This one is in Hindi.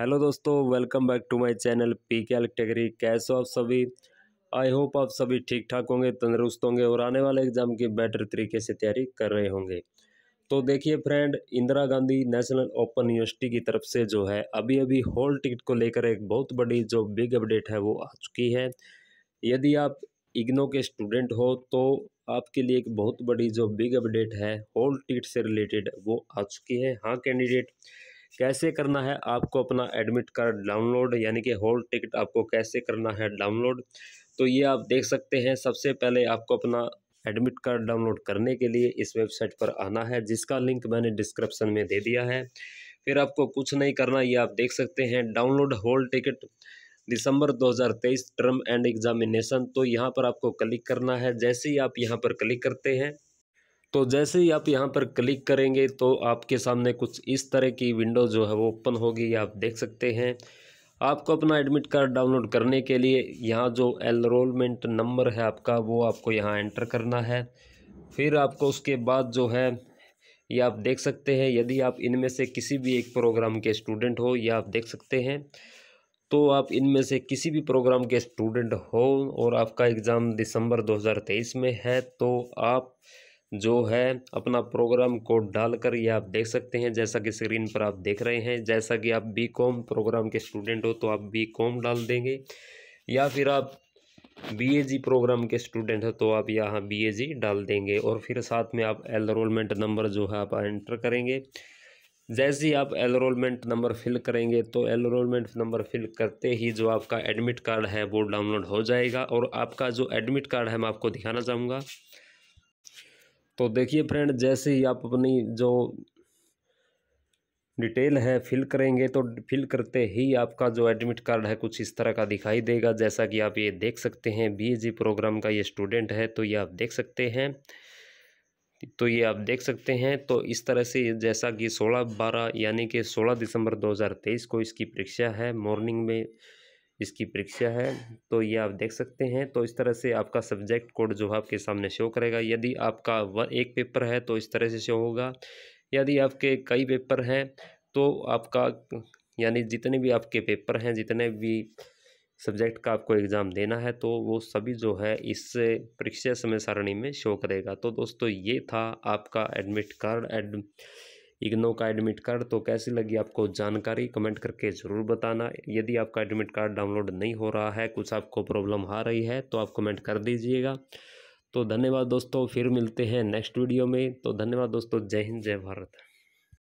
हेलो दोस्तों welcome back to my channel P K एलेक्टेगरी कैसे हो आप सभी आई होप आप सभी ठीक ठाक होंगे तंदुरुस्त होंगे और आने वाले एग्ज़ाम की बेटर तरीके से तैयारी कर रहे होंगे तो देखिए friend Indira Gandhi National Open University की तरफ से जो है अभी अभी हॉल टिकट को लेकर एक बहुत बड़ी जो बिग अपडेट है वो आ चुकी है यदि आप इग्नो के स्टूडेंट हो तो आपके लिए एक बहुत बड़ी जो बिग अपडेट है हॉल टिकट से रिलेटेड वो आ चुकी है हाँ कैंडिडेट कैसे करना है आपको अपना एडमिट कार्ड डाउनलोड यानी कि होल टिकट आपको कैसे करना है डाउनलोड तो ये आप देख सकते हैं सबसे पहले आपको अपना एडमिट कार्ड डाउनलोड करने के लिए इस वेबसाइट पर आना है जिसका लिंक मैंने डिस्क्रिप्शन में दे दिया है फिर आपको कुछ नहीं करना ये आप देख सकते हैं डाउनलोड होल टिकट दिसंबर 2023 टर्म एंड एग्जामिनेशन तो यहाँ पर आपको क्लिक करना है जैसे ही आप यहाँ पर क्लिक करते हैं तो जैसे ही आप यहाँ पर क्लिक करेंगे तो आपके सामने कुछ इस तरह की विंडो जो है वो ओपन होगी आप देख सकते हैं आपको अपना एडमिट कार्ड डाउनलोड करने के लिए यहाँ जो एनरोलमेंट नंबर है आपका वो आपको यहाँ एंटर करना है फिर आपको उसके बाद जो है ये आप देख सकते हैं यदि आप इनमें से किसी भी एक प्रोग्राम के स्टूडेंट हो या आप देख सकते हैं तो आप इनमें से किसी भी प्रोग्राम के स्टूडेंट हो और आपका एग्ज़ाम दिसंबर 2023 में है तो आप जो है अपना प्रोग्राम कोड डालकर ये आप देख सकते हैं जैसा कि स्क्रीन पर आप देख रहे हैं जैसा कि आप बी कॉम प्रोग्राम के स्टूडेंट हो तो आप बी कॉम डाल देंगे या फिर आप बी ए जी प्रोग्राम के स्टूडेंट हो तो आप यहाँ बी ए जी डाल देंगे और फिर साथ में आप एलरोलमेंट नंबर जो है आप एंटर करेंगे जैसे ही आप एलरोलमेंट नंबर फिल करेंगे तो एलरोलमेंट नंबर फिल करते ही जो आपका एडमिट कार्ड है वो डाउनलोड हो जाएगा और आपका जो एडमिट कार्ड है मैं आपको दिखाना चाहूँगा तो देखिए फ्रेंड जैसे ही आप अपनी जो डिटेल है फिल करेंगे तो फिल करते ही आपका जो एडमिट कार्ड है कुछ इस तरह का दिखाई देगा जैसा कि आप ये देख सकते हैं बीएजी प्रोग्राम का ये स्टूडेंट है तो ये आप देख सकते हैं तो ये आप देख सकते हैं तो इस तरह से जैसा कि सोलह बारह यानी कि सोलह दिसंबर 2023 को इसकी परीक्षा है मॉर्निंग में इसकी परीक्षा है तो ये आप देख सकते हैं तो इस तरह से आपका सब्जेक्ट कोड जो है आपके सामने शो करेगा यदि आपका एक पेपर है तो इस तरह से शो होगा यदि आपके कई पेपर हैं तो आपका यानी जितने भी आपके पेपर हैं जितने भी सब्जेक्ट का आपको एग्ज़ाम देना है तो वो सभी जो है इस परीक्षा समय सारणी में शो करेगा तो दोस्तों ये था आपका एडमिट कार्ड एड इग्नो का एडमिट कार्ड तो कैसी लगी आपको जानकारी कमेंट करके ज़रूर बताना यदि आपका एडमिट कार्ड डाउनलोड नहीं हो रहा है कुछ आपको प्रॉब्लम आ रही है तो आप कमेंट कर दीजिएगा तो धन्यवाद दोस्तों फिर मिलते हैं नेक्स्ट वीडियो में तो धन्यवाद दोस्तों जय हिंद जय भारत